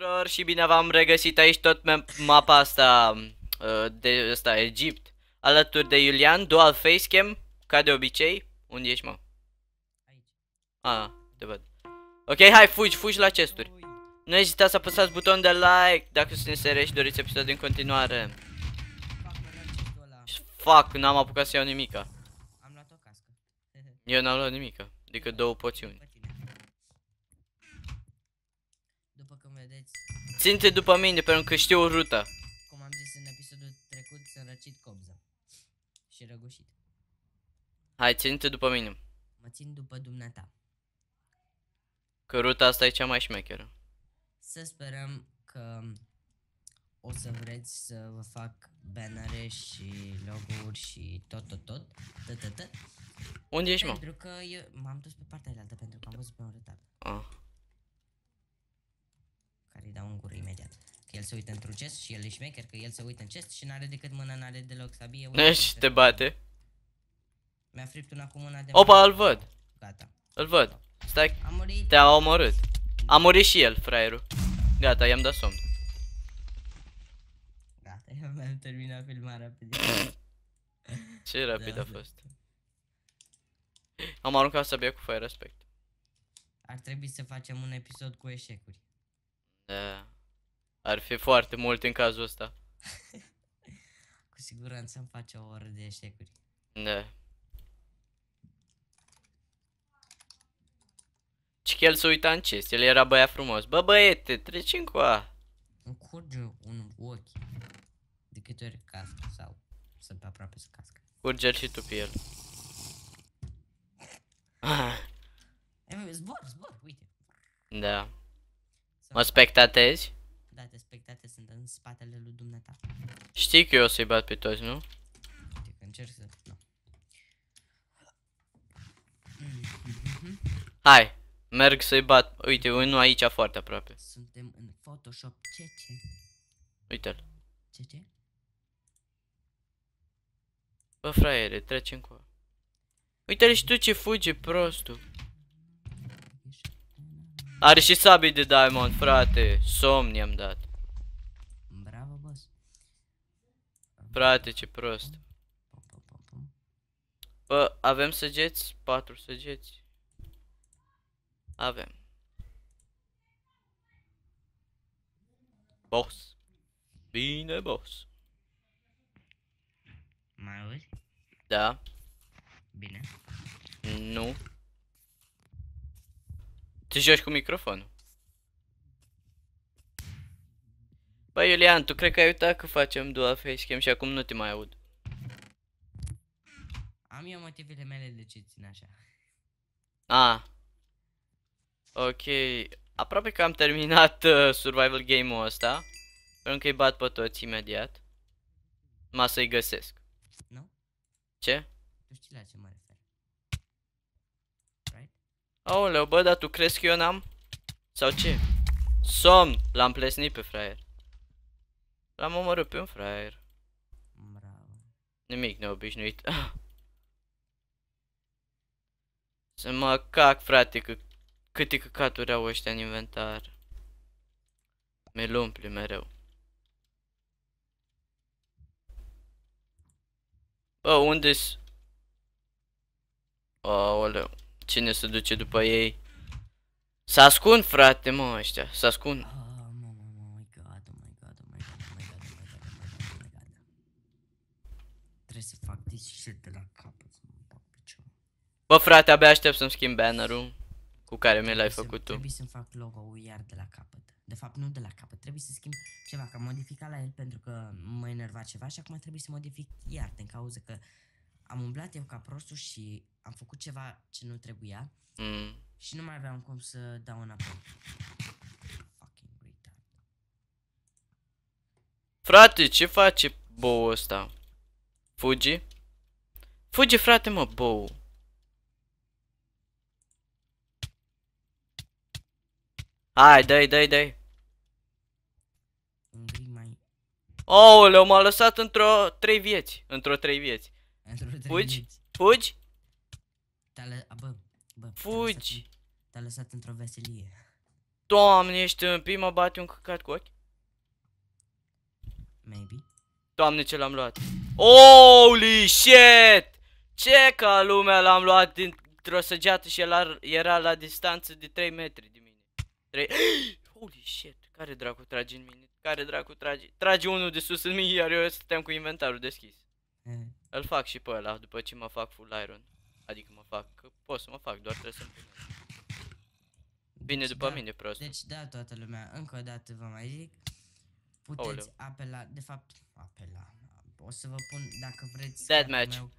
tuturor și bine v-am regăsit aici tot mapa asta uh, de ăsta Egipt alături de Iulian, dual facecam ca de obicei. Unde ești, mă? Aici. Ah, te văd. Ok, hai, fugi, fugi la chesturi. Nu ezitați să apăsați buton de like dacă sunteți serios și doriți episod în continuare. Fuck, n-am apucat să iau nimica. Am luat o cască. Eu n-am luat nimica, decât două poțiuni. vedeți. Ținte după mine, pentru că știu o rută. Cum am zis în episodul trecut, sunt răcit cobza. Și răgușit. Hai, ținte după mine. Mă țin după dumneata. Că ruta asta e cea mai șmecheră. Să sperăm că o să vreți să vă fac bannere și loguri și tot, tot, tot, tot, tot, tot. Unde ești, mă? Pentru că eu m-am dus pe partea de altă, pentru că am văzut pe un retard. Ah dau un gură imediat. Că el se uită într-un chest și el e șmecher, că el se uită în chest și n-are decât mâna, n-are deloc sabie. E și te bate. Mi-a fript una cu mâna de Opa, îl văd. Gata. Îl văd. Stai. murit. Te-a omorât. A murit și el, fraierul. Gata, i-am dat somn. Gata, i-am terminat filmarea rapid. Ce rapid da, a da. fost. Am aruncat sabia cu fire respect. Ar trebui să facem un episod cu eșecuri. Da. Ar fi foarte mult în cazul ăsta. Cu siguranță îmi face o oră de eșecuri. Da. Și că el se uita în chest, el era băiat frumos. Bă băiete, treci coa. Îmi curge un ochi. De câte ori cască sau sunt aproape să cască. curge și tu pe el. Ah. Zbor, zbor, uite. Da. Mă spectatezi? Da, te spectatezi, sunt în spatele lui dumneata. Știi că eu o să-i bat pe toți, nu? Știi că încerc să... Hai, merg să-i bat. Uite, unul aici foarte aproape. Suntem în Photoshop ce? Uite-l. ce? Bă, fraiere, treci încă. Uite-l și tu ce fuge, prostul. Are și sabii de diamond, frate. Somn i-am dat. Bravo, boss. Frate, ce prost. Bă, avem săgeți? Patru săgeți. Avem. Boss. Bine, boss. Mai auzi? Da. Bine. Nu. Te joci cu microfonul. Băi, Iulian, tu cred că ai uitat că facem dual facecam și acum nu te mai aud. Am eu motivele mele de ce țin așa. A. Ok. Aproape că am terminat uh, survival game-ul ăsta. Pentru că îi bat pe toți imediat. Ma să-i găsesc. Nu? Ce? Tu știi la ce mă refer. Aoleu, bă, dar tu crezi că eu n-am? Sau ce? Somn! L-am plesnit pe fraier. L-am omorât pe un fraier. Bravo. Nimic neobișnuit. Să mă cac, frate, că câte căcaturi au ăștia în inventar. Mi-l umpli mereu. Bă, unde-s? Aoleu. Cine se duce după ei? Să ascund, frate, mă, ăștia. Să ascund. Bă, frate, abia aștept să-mi schimb bannerul cu care mi l-ai făcut tu. Trebuie să-mi fac logo-ul iar de la capăt. De fapt, nu de la capăt. Trebuie să schimb ceva, că am modificat la el pentru că mă enerva ceva și acum trebuie să modific iar din cauza că am umblat eu ca prostul și am făcut ceva ce nu trebuia mm. și nu mai aveam cum să dau înapoi. Fucking retard. Frate, ce face bou ăsta? Fugi? Fugi, frate, mă, bou. Hai, dai, dai, dai. Oh le am lăsat într-o trei vieți. Într-o trei vieți. Fugi? Fugi? Te-a lăsat, bă, bă. Fugi! Te-a lăsat într-o veselie. Doamne, ești tâmpit, mă bate un căcat cu ochi. Maybe. Doamne, ce l-am luat. Holy shit! Ce ca lumea l-am luat dintr-o săgeată și el era la distanță de 3 metri de mine. 3... Holy shit! Care dracu trage în mine? Care dracu trage? Trage unul de sus în mine, iar eu stăteam cu inventarul deschis. Mm. Îl fac și pe ăla după ce mă fac full iron. Adică mă fac, că pot să mă fac, doar trebuie să-mi punem. Bine deci, după da, mine, prost. Deci da, toată lumea, încă o dată vă mai zic. Puteți Oleu. apela, de fapt, apela. O să vă pun, dacă vreți, Dead match. Meu,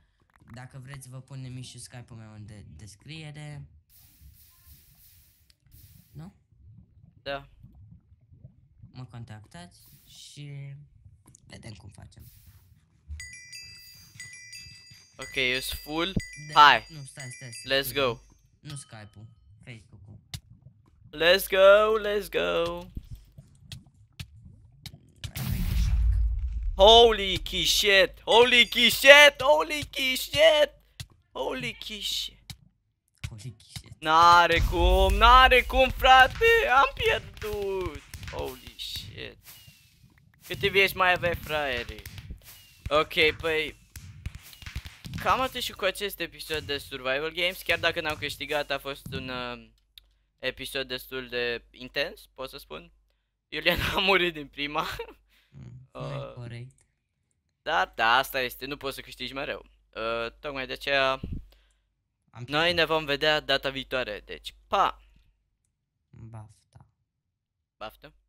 dacă vreți, vă pun nimic și Skype-ul meu în de descriere. Nu? Da. Mă contactați și vedem cum facem. Ok, ești full? Da, Hai! Nu, stai, stai, stai. Let's go! Nu Skype-ul, Facebook-ul. Let's go, let's go! Holy key shit! Holy key shit! Holy key shit! Holy key shit! Holy shit! N-are cum, n-are cum, frate! Am pierdut! Holy shit! Câte vieți mai aveai, fraiere? Ok, păi cam atât și cu acest episod de Survival Games, chiar dacă n-am câștigat, a fost un uh, episod destul de intens, pot să spun. Iulian a murit din prima. Mm, uh, corect. Da, da, asta este, nu poți să câștigi mereu. Uh, tocmai de aceea, Am noi ne vom vedea data viitoare, deci pa! Bafta. Baftă?